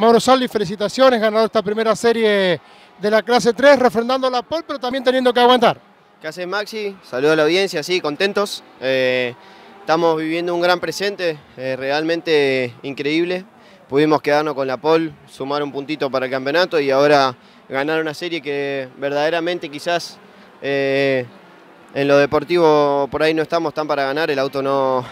Mauro Salvi, felicitaciones, ganado esta primera serie de la clase 3, refrendando la Pol, pero también teniendo que aguantar. ¿Qué hace Maxi? Saludos a la audiencia, sí, contentos. Eh, estamos viviendo un gran presente, eh, realmente increíble. Pudimos quedarnos con la Pol, sumar un puntito para el campeonato y ahora ganar una serie que verdaderamente quizás eh, en lo deportivo por ahí no estamos tan para ganar, el auto no,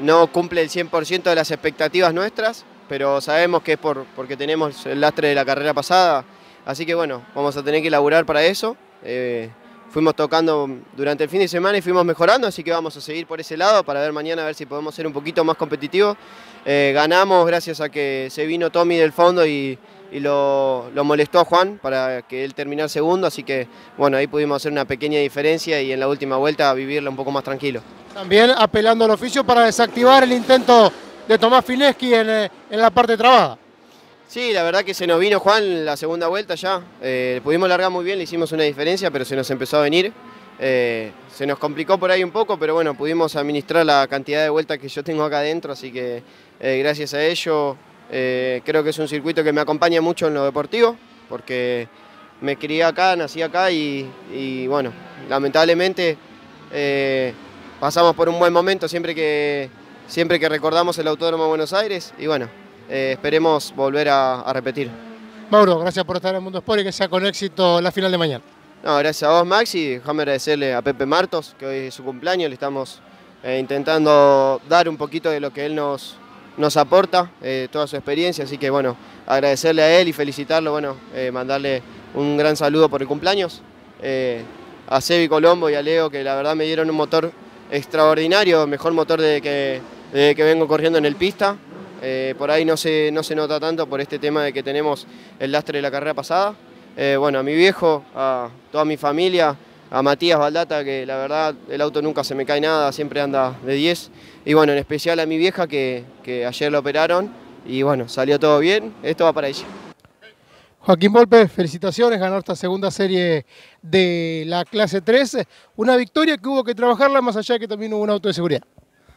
no cumple el 100% de las expectativas nuestras, pero sabemos que es por, porque tenemos el lastre de la carrera pasada, así que bueno, vamos a tener que laburar para eso. Eh, fuimos tocando durante el fin de semana y fuimos mejorando, así que vamos a seguir por ese lado para ver mañana a ver si podemos ser un poquito más competitivos. Eh, ganamos gracias a que se vino Tommy del fondo y, lo, lo, molestó a Juan para que él terminara segundo, así que bueno, ahí pudimos hacer una pequeña diferencia y en la última vuelta vivirla un poco más tranquilo. También apelando al oficio para desactivar el intento de Tomás Fineski eh, en, la parte trabada. Sí, la verdad que se nos vino Juan la segunda vuelta ya. Eh, pudimos largar muy bien, le hicimos una diferencia, pero se nos empezó a venir. Eh, se nos complicó por ahí un poco, pero bueno, pudimos administrar la cantidad de vueltas que yo tengo acá adentro, así que gracias a ello creo que es un circuito que me acompaña mucho en lo deportivo, porque me crié acá, nací acá y bueno, lamentablemente pasamos por un buen momento siempre que, siempre que recordamos el Autódromo Buenos Aires y bueno, eh, esperemos volver a, repetir. Mauro, gracias por estar en Mundo Sport y que sea con éxito la final de mañana. No, gracias a vos Max y déjame agradecerle a Pepe Martos, que hoy es su cumpleaños, le estamos eh, intentando dar un poquito de lo que él nos, aporta, eh, toda su experiencia, así que bueno, agradecerle a él y felicitarlo, bueno, mandarle un gran saludo por el cumpleaños. a Sebi Colombo y a Leo, que la verdad me dieron un motor extraordinario, mejor motor de que eh, que vengo corriendo en el pista. Eh, por ahí no se, no se nota tanto por este tema de que tenemos el lastre de la carrera pasada. Eh, bueno, a mi viejo, a toda mi familia, a Matías Baldata, que la verdad el auto nunca se me cae nada, siempre anda de 10. Y bueno, en especial a mi vieja que, ayer lo operaron y bueno, salió todo bien. Esto va para ella. Joaquín Volpe, felicitaciones, ganó esta segunda serie de la clase 13, Una victoria que hubo que trabajarla, más allá de que también hubo un auto de seguridad.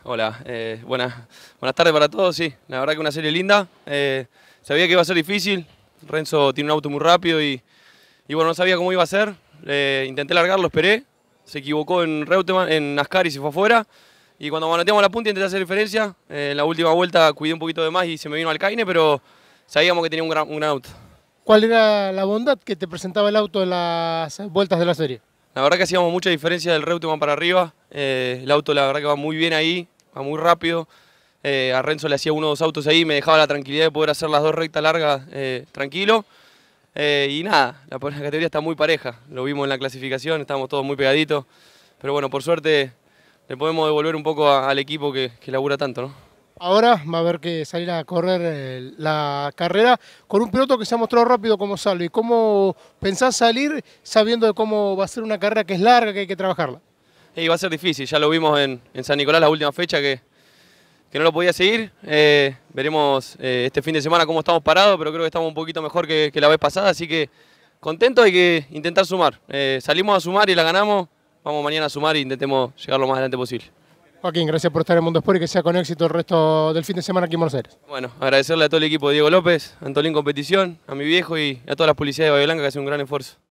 Hola, eh, buenas, buenas tardes para todos, sí, la verdad que una serie linda, eh, sabía que iba a ser difícil, Renzo tiene un auto muy rápido y, bueno, no sabía cómo iba a ser, intenté largarlo, esperé, se equivocó en Reutemann, en Ascari se fue afuera, y cuando manoteamos la punta intenté hacer diferencia, en eh, la última vuelta cuidé un poquito de más y se me vino al caine, pero sabíamos que tenía un gran, un auto. ¿Cuál era la bondad que te presentaba el auto en las vueltas de la serie? La verdad que hacíamos mucha diferencia del Reutemann para arriba. el auto la verdad que va muy bien ahí va muy rápido. Eh, a Renzo le hacía uno o dos autos ahí, me dejaba la tranquilidad de poder hacer las dos rectas largas eh, tranquilo. Eh, y nada, la, categoría está muy pareja, lo vimos en la clasificación, estamos todos muy pegaditos. Pero bueno, por suerte le podemos devolver un poco al equipo que, labura tanto, ¿no? Ahora va a haber que salir a correr la carrera con un piloto que se ha mostrado rápido como y ¿Cómo pensás salir sabiendo de cómo va a ser una carrera que es larga, que hay que trabajarla? Y va a ser difícil, ya lo vimos en, en San Nicolás la última fecha que, no lo podía seguir. Eh, veremos eh, este fin de semana cómo estamos parados, pero creo que estamos un poquito mejor que, la vez pasada, así que contento hay que intentar sumar. Eh, salimos a sumar y la ganamos, vamos mañana a sumar e intentemos llegar lo más adelante posible. Joaquín, gracias por estar en Mundo Sport y que sea con éxito el resto del fin de semana aquí en Buenos Bueno, agradecerle a todo el equipo de Diego López, a Antolín Competición, a mi viejo y a todas las policías de Bahía Blanca que hacen un gran esfuerzo.